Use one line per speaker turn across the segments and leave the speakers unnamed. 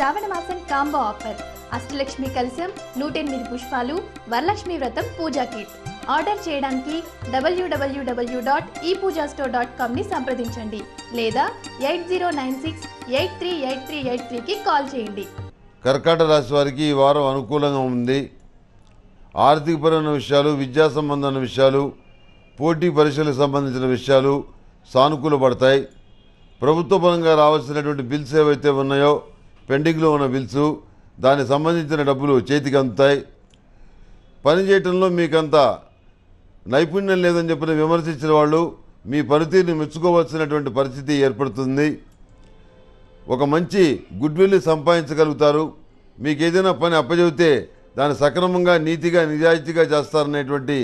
శ్రావణ మాసం combo offer Ashtalakshmi కలశం నూట ఎనిమిది పుష్పాలు వరలక్ష్మి వ్రతం పూజా కిట్ ఆర్డర్ చేయడానికి డబ్ల్యూడబ్ల్యూడబ్ల్యూ డాట్ ఈ పూజా స్టోర్ డాట్ కామ్ని సంప్రదించండి లేదా eight zero nine six eight three eight three eight త్రీకి కాల్ చేయండి కర్కాట రాశి వారికి ఈ వారం అనుకూలంగా ఉంది ఆర్థికపరమైన విషయాలు విద్యా సంబంధమైన విషయాలు పోటీ పరీక్షలకు సంబంధించిన విషయాలు సానుకూలపడతాయి ప్రభుత్వ పరంగా రావాల్సినటువంటి బిల్స్ ఏవైతే ఉన్నాయో పెండింగ్లో ఉన్న బిల్సు దానికి సంబంధించిన డబ్బులు చేతికి అందుతాయి పని చేయటంలో మీకంత నైపుణ్యం లేదని చెప్పిన విమర్శించిన వాళ్ళు మీ పనితీరుని మెచ్చుకోవాల్సినటువంటి పరిస్థితి ఏర్పడుతుంది ఒక మంచి గుడ్విల్ సంపాదించగలుగుతారు మీకు ఏదైనా పని అప్పచెబితే దాన్ని సక్రమంగా నీతిగా నిజాయితీగా చేస్తారనేటువంటి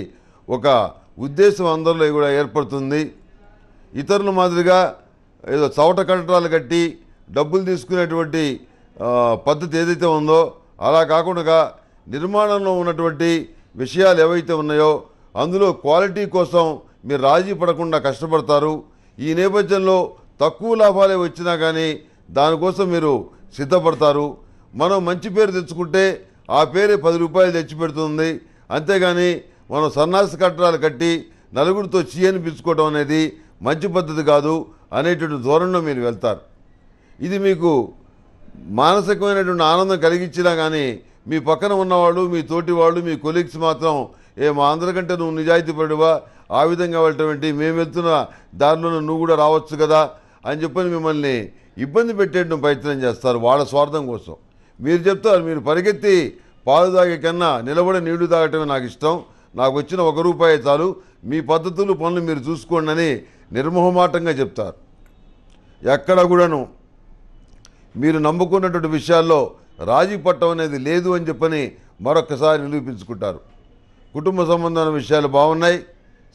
ఒక ఉద్దేశం అందరిలో కూడా ఏర్పడుతుంది ఇతరుల మాదిరిగా ఏదో చవట కంట్రాలు కట్టి డబ్బులు తీసుకునేటువంటి పద్ధతి ఏదైతే ఉందో అలా కాకుండా నిర్మాణంలో ఉన్నటువంటి విషయాలు ఏవైతే ఉన్నాయో అందులో క్వాలిటీ కోసం మీరు రాజీ పడకుండా కష్టపడతారు ఈ నేపథ్యంలో తక్కువ లాభాలే వచ్చినా కానీ దానికోసం మీరు సిద్ధపడతారు మనం మంచి పేరు తెచ్చుకుంటే ఆ పేరే పది రూపాయలు తెచ్చిపెడుతుంది అంతేగాని మనం సన్నాస కట్టడాలు కట్టి నలుగురితో చీయనిపించుకోవడం అనేది మంచి పద్ధతి కాదు అనేటువంటి ధోరణిలో మీరు వెళ్తారు ఇది మీకు మానసికమైనటువంటి ఆనందం కలిగించినా కానీ మీ పక్కన ఉన్నవాళ్ళు మీ తోటి వాళ్ళు మీ కొలీగ్స్ మాత్రం ఏ మా అందరికంటే నువ్వు నిజాయితీ పడువా ఆ విధంగా వెళ్ళటం మేము వెళ్తున్న దారిలో నువ్వు కూడా రావచ్చు కదా అని చెప్పని మిమ్మల్ని ఇబ్బంది పెట్టేయడం ప్రయత్నం చేస్తారు వాళ్ళ స్వార్థం కోసం మీరు చెప్తారు మీరు పరిగెత్తి పాలు తాగే కన్నా నిలబడి నీళ్లు తాగటమే నాకు ఇష్టం నాకు వచ్చిన ఒక రూపాయి చాలు మీ పద్ధతులు పనులు మీరు చూసుకోండి అని నిర్మోహమాటంగా చెప్తారు ఎక్కడ కూడాను మీరు నమ్ముకున్నటువంటి విషయాల్లో రాజీ పట్టం అనేది లేదు అని చెప్పని మరొకసారి నిరూపించుకుంటారు కుటుంబ సంబంధమైన విషయాలు బాగున్నాయి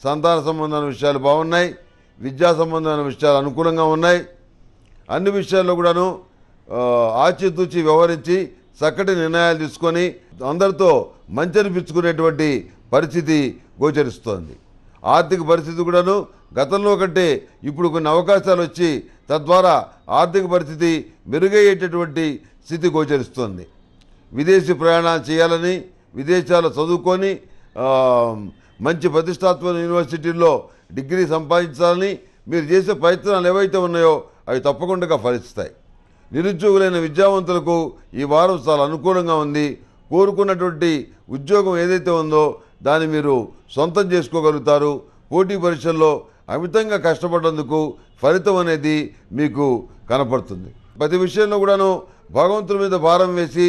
సంతాన సంబంధమైన విషయాలు బాగున్నాయి విద్యా సంబంధమైన విషయాలు అనుకూలంగా ఉన్నాయి అన్ని విషయాల్లో కూడాను ఆచితూచి వ్యవహరించి చక్కటి నిర్ణయాలు తీసుకొని అందరితో మంచి అనిపించుకునేటువంటి పరిస్థితి గోచరిస్తోంది ఆర్థిక పరిస్థితి కూడాను గతంలో కంటే ఇప్పుడు కొన్ని అవకాశాలు వచ్చి తద్వారా ఆర్థిక పరిస్థితి మెరుగయ్యేటటువంటి స్థితి గోచరిస్తుంది విదేశీ ప్రయాణాలు చేయాలని విదేశాలు చదువుకొని మంచి ప్రతిష్టాత్మక యూనివర్సిటీల్లో డిగ్రీ సంపాదించాలని మీరు చేసే ప్రయత్నాలు ఏవైతే ఉన్నాయో అవి తప్పకుండా ఫలిస్తాయి నిరుద్యోగులైన విద్యావంతులకు ఈ వారం చాలా అనుకూలంగా ఉంది కోరుకున్నటువంటి ఉద్యోగం ఏదైతే ఉందో దాన్ని మీరు సొంతం చేసుకోగలుగుతారు పోటీ పరీక్షల్లో అమితంగా కష్టపడేందుకు ఫలితం అనేది మీకు కనపడుతుంది ప్రతి విషయంలో కూడాను భగవంతుడి మీద భారం వేసి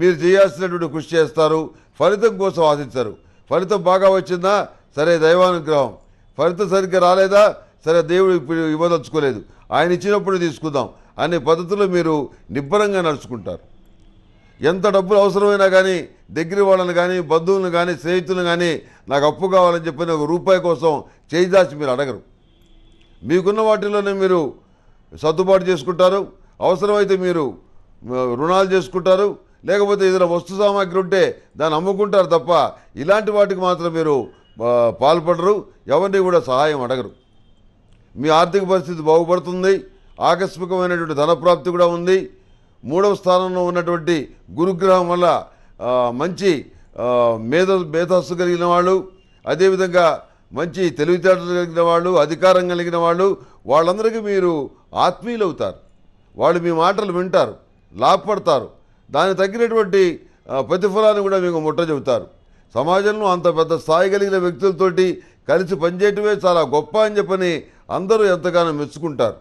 మీరు చేయాల్సినటువంటి కృషి చేస్తారు ఫలితం కోసం ఆశిస్తారు ఫలితం బాగా వచ్చిందా సరే దైవానుగ్రహం ఫలితం సరిగ్గా రాలేదా సరే దేవుడు ఇవ్వదలుచుకోలేదు ఆయన ఇచ్చినప్పుడు తీసుకుందాం అనే పద్ధతిలో మీరు నిబ్బరంగా నడుచుకుంటారు ఎంత డబ్బులు అవసరమైనా కానీ దగ్గర వాళ్ళని కానీ బంధువులను కానీ స్నేహితులను కానీ నాకు అప్పు కావాలని చెప్పిన ఒక రూపాయి కోసం చేయిదాచి మీరు అడగరు మీకున్న వాటిల్లోనే మీరు సర్దుబాటు చేసుకుంటారు అవసరమైతే మీరు రుణాలు చేసుకుంటారు లేకపోతే ఏదైనా వస్తు సామాగ్రి ఉంటే దాన్ని అమ్ముకుంటారు తప్ప ఇలాంటి వాటికి మాత్రం మీరు పాల్పడరు ఎవరిని కూడా సహాయం అడగరు మీ ఆర్థిక పరిస్థితి బాగుపడుతుంది ఆకస్మికమైనటువంటి ధనప్రాప్తి కూడా ఉంది మూడవ స్థానంలో ఉన్నటువంటి గురుగ్రహం వల్ల మంచి మేధ మేధస్సు కలిగిన వాళ్ళు అదేవిధంగా మంచి తెలివితేటలు కలిగిన వాళ్ళు అధికారం కలిగిన వాళ్ళు వాళ్ళందరికీ మీరు ఆత్మీయులు అవుతారు వాళ్ళు మీ మాటలు వింటారు లాభపడతారు దానికి తగ్గినటువంటి ప్రతిఫలాన్ని కూడా మీకు ముట్ట చెబుతారు సమాజంలో అంత పెద్ద స్థాయి కలిగిన వ్యక్తులతోటి కలిసి పనిచేయటమే చాలా గొప్ప అని చెప్పని అందరూ ఎంతగానో మెచ్చుకుంటారు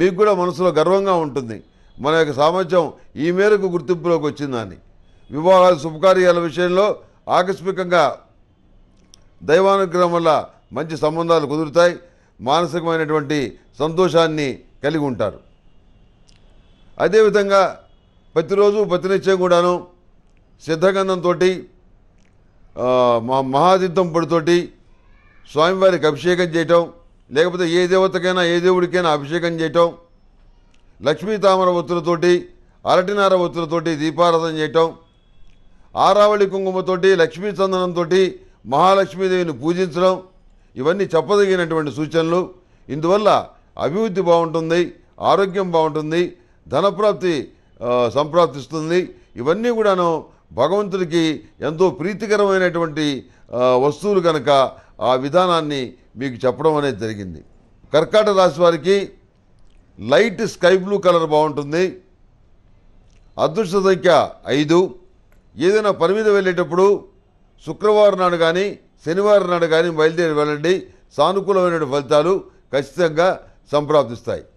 మీకు కూడా మనసులో గర్వంగా ఉంటుంది మన యొక్క సామర్థ్యం ఈ మేరకు గుర్తింపులోకి వచ్చిందని వివాహాలు శుభకార్యాల విషయంలో ఆకస్మికంగా దైవానుగ్రహం వల్ల మంచి సంబంధాలు కుదురుతాయి మానసికమైనటువంటి సంతోషాన్ని కలిగి ఉంటారు అదేవిధంగా ప్రతిరోజు ప్రతినిత్యం కూడాను సిద్ధగంధంతో మహాదిద్దం పొడితోటి స్వామివారికి అభిషేకం చేయటం లేకపోతే ఏ దేవతకైనా ఏ దేవుడికైనా అభిషేకం చేయటం లక్ష్మీ తామర ఒత్తులతోటి అరటినార ఒత్తులతోటి దీపారాధన చేయటం ఆరావళి కుంకుమతోటి లక్ష్మీ చందనంతో మహాలక్ష్మీదేవిని పూజించడం ఇవన్నీ చెప్పదగినటువంటి సూచనలు ఇందువల్ల అభివృద్ధి బాగుంటుంది ఆరోగ్యం బాగుంటుంది ధనప్రాప్తి సంప్రాప్తిస్తుంది ఇవన్నీ కూడాను భగవంతుడికి ఎంతో ప్రీతికరమైనటువంటి వస్తువులు కనుక ఆ విధానాన్ని మీకు చెప్పడం అనేది జరిగింది కర్కాటక రాశి వారికి లైట్ స్కై బ్లూ కలర్ బాగుంటుంది అదృష్ట సంఖ్య ఐదు ఏదైనా పని మీద వెళ్ళేటప్పుడు శుక్రవారం నాడు కానీ శనివారం నాడు కానీ బయలుదేరి వెళ్ళండి సానుకూలమైన ఫలితాలు ఖచ్చితంగా సంప్రాప్తిస్తాయి